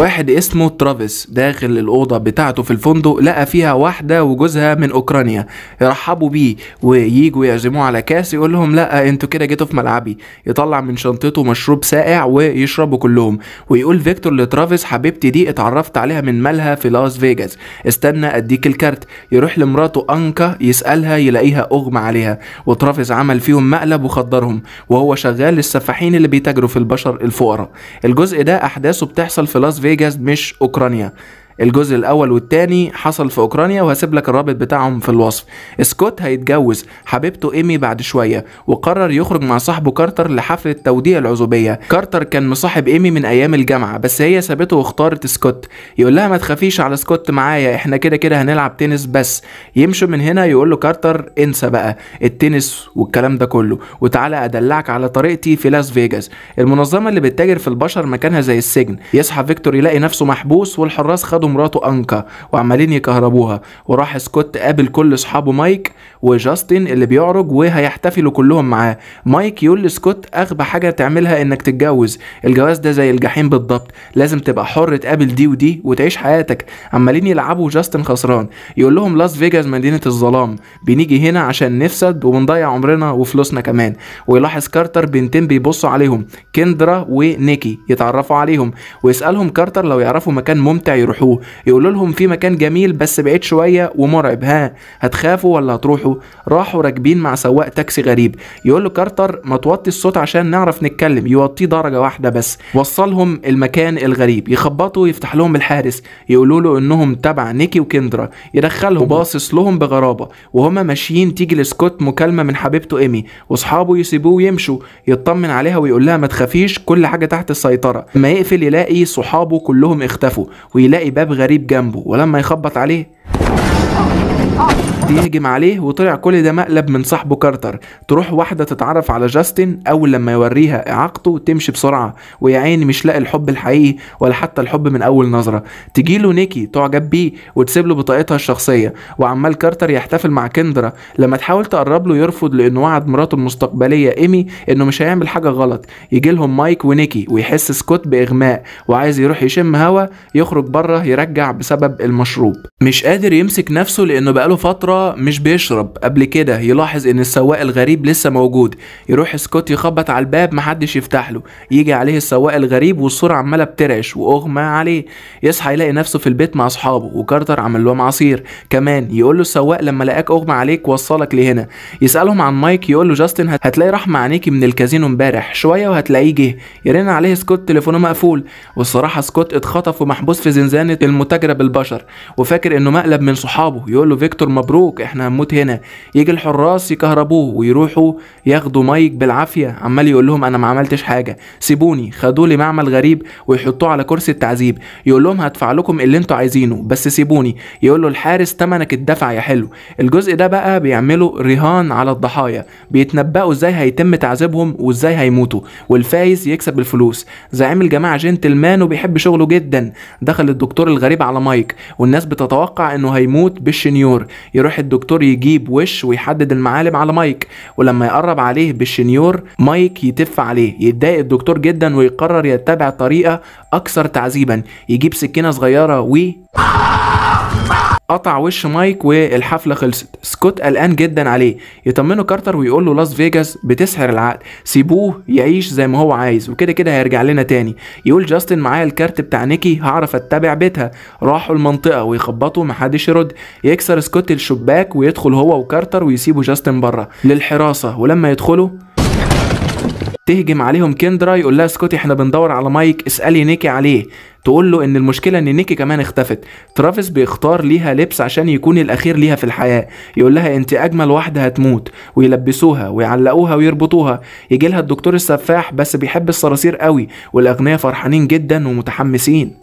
واحد اسمه ترافيس داخل الأوضة بتاعته في الفندق لقى فيها واحدة وجوزها من أوكرانيا يرحبوا بيه وييجوا يعزموه على كاس يقول لهم لا انتوا كده جيتوا في ملعبي يطلع من شنطته مشروب ساقع ويشربوا كلهم ويقول فيكتور لترافيس حبيبتي دي اتعرفت عليها من مالها في لاس فيجاس استنى اديك الكارت يروح لمراته أنكا يسألها يلاقيها أغمى عليها وترافيس عمل فيهم مقلب وخدرهم وهو شغال للسفاحين اللي بيتاجروا في البشر الفقراء الجزء ده أحداثه بتحصل في لاس فيجاس فيجاس مش اوكرانيا الجزء الاول والتاني حصل في اوكرانيا وهسيب لك الرابط بتاعهم في الوصف سكوت هيتجوز حبيبته ايمي بعد شويه وقرر يخرج مع صاحبه كارتر لحفله توديع العزوبيه كارتر كان مصاحب ايمي من ايام الجامعه بس هي سابته واختارت سكوت يقول لها ما تخافيش على سكوت معايا احنا كده كده هنلعب تنس بس يمشوا من هنا يقول له كارتر انسى بقى التنس والكلام ده كله وتعالى ادلعك على طريقتي في لاس فيجاس المنظمه اللي بتتاجر في البشر مكانها زي السجن يصحى فيكتور يلاقي نفسه محبوس والحراس خدوا مراته انكا وعمالين يكهربوها وراح سكوت قابل كل اصحابه مايك وجاستن اللي بيعرج وهيحتفلوا كلهم معاه مايك يقول لسكوت اغبى حاجه تعملها انك تتجوز الجواز ده زي الجحيم بالضبط لازم تبقى حر تقابل دي ودي وتعيش حياتك عمالين يلعبوا جاستن خسران يقول لهم لاس فيجاس مدينه الظلام بنيجي هنا عشان نفسد وبنضيع عمرنا وفلوسنا كمان ويلاحظ كارتر بنتين بيبصوا عليهم كندرا ونيكي يتعرفوا عليهم ويسالهم كارتر لو يعرفوا مكان ممتع يروحوه يقولوا لهم في مكان جميل بس بعيد شويه ومرعب ها هتخافوا ولا هتروحوا راحوا راكبين مع سواق تاكسي غريب يقول له كارتر ما توطي الصوت عشان نعرف نتكلم يوطيه درجه واحده بس وصلهم المكان الغريب يخبطوا يفتح لهم الحارس يقولوا له انهم تبع نيكي وكندرا يدخلهم باصص لهم بغرابه وهما ماشيين تيجي لسكوت مكالمه من حبيبته ايمي واصحابه يسيبوه ويمشوا يطمن عليها ويقول لها ما تخافيش كل حاجه تحت السيطره لما يقفل يلاقي صحابه كلهم اختفوا ويلاقي باب باب غريب جنبه ولما يخبط عليه حد يهجم عليه وطلع كل ده مقلب من صاحبه كارتر تروح واحده تتعرف على جاستن اول لما يوريها اعاقته تمشي بسرعه ويا عيني مش لاقي الحب الحقيقي ولا حتى الحب من اول نظره تجي له نيكي تعجب بيه وتسيب له بطاقتها الشخصيه وعمال كارتر يحتفل مع كندرا لما تحاول تقرب له يرفض لانه وعد مراته المستقبليه ايمي انه مش هيعمل حاجه غلط يجي لهم مايك ونيكي ويحس سكوت باغماء وعايز يروح يشم هوا يخرج بره يرجع بسبب المشروب مش قادر يمسك نفسه لانه بقاله فتره مش بيشرب قبل كده يلاحظ ان السواق الغريب لسه موجود يروح سكوت يخبط على الباب محدش يفتح له يجي عليه السواق الغريب والصورة عمالة بترعش واغمى عليه يصحى يلاقي نفسه في البيت مع اصحابه وكارتر عمل لهم عصير كمان يقول له السواق لما لقاك اغمى عليك وصلك لهنا يسالهم عن مايك يقول له جاستن هتلاقي مع عينيكي من الكازينو امبارح شوية وهتلاقيه جه يرن عليه سكوت تليفونه مقفول والصراحة سكوت اتخطف ومحبوس في زنزانة المتاجرة بالبشر وفاكر انه مقلب من صحابه يقول له فيكتور مبروك مبروك احنا هنموت هنا يجي الحراس يكهربوه ويروحوا ياخدوا مايك بالعافيه عمال يقول لهم انا ما عملتش حاجه سيبوني خدوا لي معمل غريب ويحطوه على كرسي التعذيب يقول لهم هدفع لكم اللي انتوا عايزينه بس سيبوني يقول له الحارس تمنك الدفع يا حلو الجزء ده بقى بيعملوا رهان على الضحايا بيتنبأوا ازاي هيتم تعذيبهم وازاي هيموتوا والفايز يكسب الفلوس زعيم الجماعه جنتلمان وبيحب شغله جدا دخل الدكتور الغريب على مايك والناس بتتوقع انه هيموت بالشنيور يروح الدكتور يجيب وش ويحدد المعالم على مايك ولما يقرب عليه بالشنيور مايك يتف عليه يتضايق الدكتور جدا ويقرر يتبع طريقه اكثر تعذيبا يجيب سكينه صغيره و قطع وش مايك والحفله خلصت سكوت قلقان جدا عليه يطمنه كارتر ويقول له لاس فيجاس بتسحر العقل سيبوه يعيش زي ما هو عايز وكده كده هيرجع لنا تاني يقول جاستن معايا الكارت بتاع نيكي هعرف اتبع بيتها راحوا المنطقه ويخبطوا محدش يرد يكسر سكوت الشباك ويدخل هو وكارتر ويسيبوا جاستن بره للحراسه ولما يدخلوا تهجم عليهم كندرا يقول لها سكوتي احنا بندور على مايك اسالي نيكي عليه تقول له ان المشكله ان نيكي كمان اختفت ترافيس بيختار ليها لبس عشان يكون الاخير ليها في الحياه يقول لها انت اجمل واحده هتموت ويلبسوها ويعلقوها ويربطوها يجي لها الدكتور السفاح بس بيحب الصراصير قوي والاغنياء فرحانين جدا ومتحمسين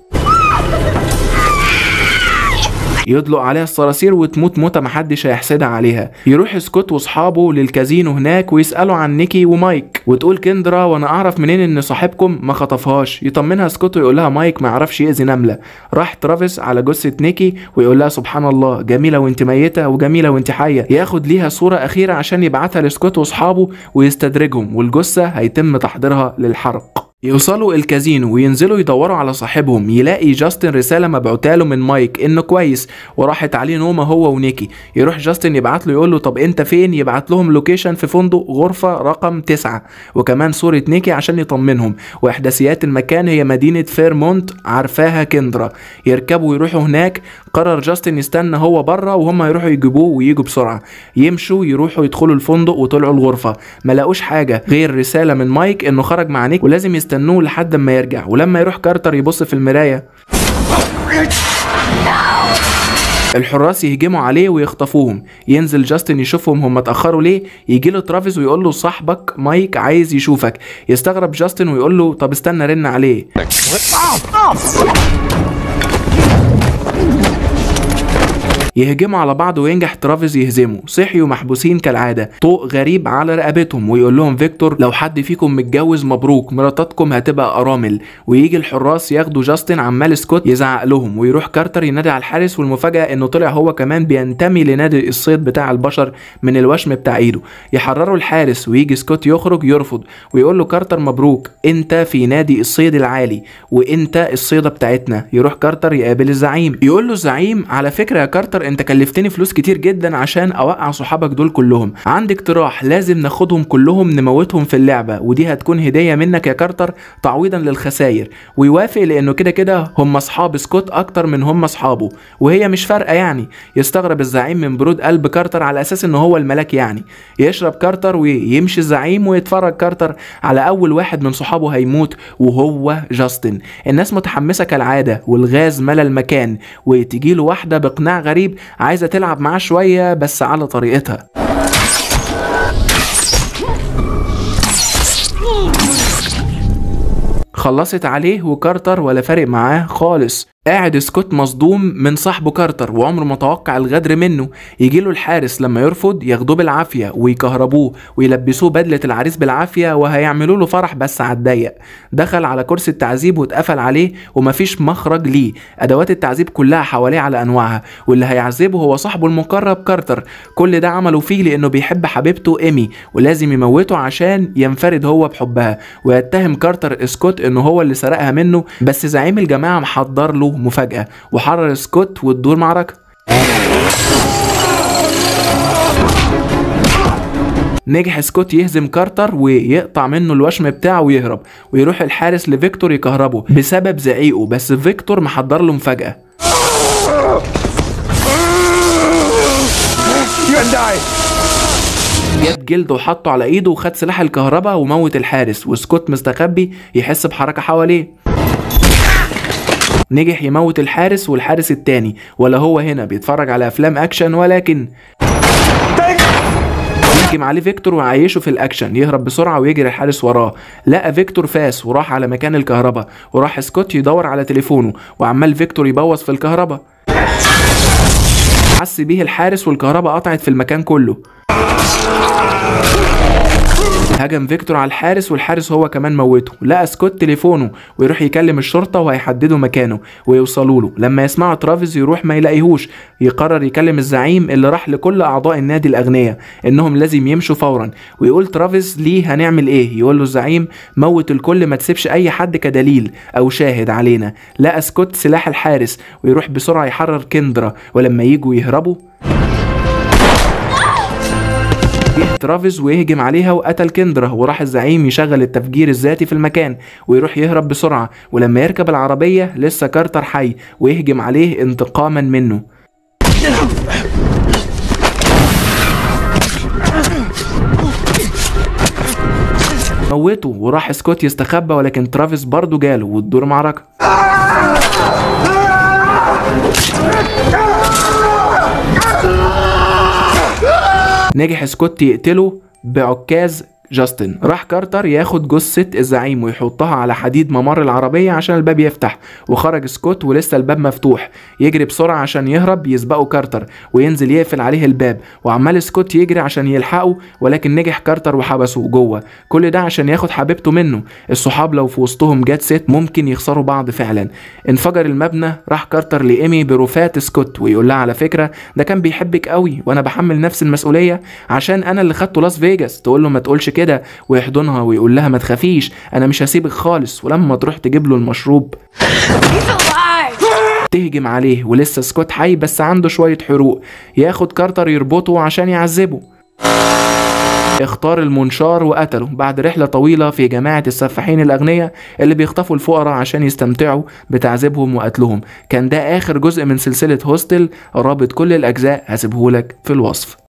يطلق عليها الصراصير وتموت موتة محدش هيحسدها عليها يروح سكوت واصحابه للكازينو هناك ويسالوا عن نيكي ومايك وتقول كندرا وانا اعرف منين ان صاحبكم ما خطفهاش يطمنها سكوت ويقول لها مايك ما يعرفش يأذي نملة راح ترافيس على جثة نيكي ويقول لها سبحان الله جميلة وانت ميتة وجميلة وانت حية ياخد ليها صورة أخيرة عشان يبعتها لسكوت واصحابه ويستدرجهم والجثة هيتم تحضيرها للحرق يوصلوا الكازينو وينزلوا يدوروا على صاحبهم يلاقي جاستن رسالة له من مايك انه كويس وراحت عليه نومة هو ونيكي يروح جاستن يبعت له يقول له طب انت فين يبعت لهم لوكيشن في فندق غرفة رقم تسعة وكمان صورة نيكي عشان يطمنهم واحداثيات المكان هي مدينة فيرمونت عارفاها كندرا يركبوا ويروحوا هناك قرر جاستن يستنى هو بره وهم يروحوا يجيبوه ويجوا بسرعة يمشوا يروحوا يدخلوا الفندق وطلعوا الغرفة ملاقوش حاجة غير رسالة من مايك انه خرج مع نيك ولازم يستنوه لحد ما يرجع ولما يروح كارتر يبص في المراية الحراس يهجموا عليه ويخطفوهم ينزل جاستن يشوفهم هم اتاخروا ليه يجي له ترافيس ويقول له صاحبك مايك عايز يشوفك يستغرب جاستن ويقول له طب استنى رن عليه يهجموا على بعض وينجح ترافيز يهزمه صحيوا محبوسين كالعاده طوق غريب على رقبتهم ويقول لهم فيكتور لو حد فيكم متجوز مبروك مراتاتكم هتبقى ارامل ويجي الحراس ياخدوا جاستن عمال سكوت يزعق لهم ويروح كارتر ينادي على الحارس والمفاجاه انه طلع هو كمان بينتمي لنادي الصيد بتاع البشر من الوشم بتاع ايده يحرروا الحارس ويجي سكوت يخرج يرفض ويقول له كارتر مبروك انت في نادي الصيد العالي وانت الصيده بتاعتنا يروح كارتر يقابل الزعيم يقول له الزعيم على فكره يا كارتر انت كلفتني فلوس كتير جدا عشان اوقع صحابك دول كلهم عندي اقتراح لازم ناخدهم كلهم نموتهم في اللعبه ودي هتكون هديه منك يا كارتر تعويضا للخساير ويوافق لانه كده كده هم اصحاب سكوت اكتر من هم اصحابه وهي مش فارقه يعني يستغرب الزعيم من برود قلب كارتر على اساس ان هو الملاك يعني يشرب كارتر ويمشي الزعيم ويتفرج كارتر على اول واحد من صحابه هيموت وهو جاستن الناس متحمسه كالعاده والغاز ملى المكان وتجيله واحده باقناع غريب عايزة تلعب معاه شوية بس على طريقتها خلصت عليه وكارتر ولا فارق معاه خالص قاعد سكوت مصدوم من صاحبه كارتر وعمره ما توقع الغدر منه يجي له الحارس لما يرفض ياخدوه بالعافيه ويكهربوه ويلبسوه بدله العريس بالعافيه وهيعملوا له فرح بس على الضيق دخل على كرسي التعذيب واتقفل عليه ومفيش مخرج ليه ادوات التعذيب كلها حواليه على انواعها واللي هيعذبه هو صاحبه المقرب كارتر كل ده عمله فيه لانه بيحب حبيبته ايمي ولازم يموته عشان ينفرد هو بحبها ويتهم كارتر سكوت انه هو اللي سرقها منه بس زعيم الجماعه محضر له مفاجأة وحرر سكوت وتدور معركة نجح سكوت يهزم كارتر ويقطع منه الوشم بتاعه ويهرب ويروح الحارس لفيكتور يكهربه بسبب زعيقه بس فيكتور محضر له مفاجأة جاب جلده وحطه على ايده وخد سلاح الكهرباء وموت الحارس وسكوت مستخبي يحس بحركة حواليه نجح يموت الحارس والحارس التاني ولا هو هنا بيتفرج على افلام اكشن ولكن هجم عليه فيكتور وعايشه في الاكشن يهرب بسرعه ويجري الحارس وراه لقى فيكتور فاس وراح على مكان الكهرباء وراح سكوت يدور على تليفونه وعمال فيكتور يبوظ في الكهرباء حس بيه الحارس والكهرباء قطعت في المكان كله هجم فيكتور على الحارس والحارس هو كمان موته لقى سكوت تليفونه ويروح يكلم الشرطه وهيحددوا مكانه ويوصلوا له لما يسمعوا ترافيز يروح ما يلاقيهوش يقرر يكلم الزعيم اللي راح لكل اعضاء النادي الاغنياء انهم لازم يمشوا فورا ويقول ترافيز ليه هنعمل ايه يقول له الزعيم موت الكل ما تسيبش اي حد كدليل او شاهد علينا لقى سكوت سلاح الحارس ويروح بسرعه يحرر كندرا ولما يجوا يهربوا جه ترافيس ويهجم عليها وقتل كندرا وراح الزعيم يشغل التفجير الذاتي في المكان ويروح يهرب بسرعة ولما يركب العربية لسه كارتر حي ويهجم عليه انتقاما منه موته وراح سكوت يستخبى ولكن ترافيس برضه جاله وتدور معركة نجح سكوت يقتله بعكاز جاستن راح كارتر ياخد جثة الزعيم ويحطها على حديد ممر العربية عشان الباب يفتح وخرج سكوت ولسه الباب مفتوح يجري بسرعة عشان يهرب يسبقه كارتر وينزل يقفل عليه الباب وعمال سكوت يجري عشان يلحقه ولكن نجح كارتر وحبسه جوه كل ده عشان ياخد حبيبته منه الصحاب لو في وسطهم جات ست ممكن يخسروا بعض فعلا انفجر المبنى راح كارتر لإيمي برفات سكوت ويقول لها على فكرة ده كان بيحبك قوي وانا بحمل نفس المسؤولية عشان انا اللي خدته لاس فيجاس تقول له ما تقولش كده ويحضنها ويقول لها ما تخافيش انا مش هسيبك خالص ولما تروح تجيب له المشروب تهجم عليه ولسه سكوت حي بس عنده شوية حروق ياخد كارتر يربطه عشان يعذبه اختار المنشار وقتله بعد رحلة طويلة في جماعة السفاحين الأغنياء اللي بيخطفوا الفقراء عشان يستمتعوا بتعذيبهم وقتلهم كان ده آخر جزء من سلسلة هوستل رابط كل الأجزاء هسيبهولك في الوصف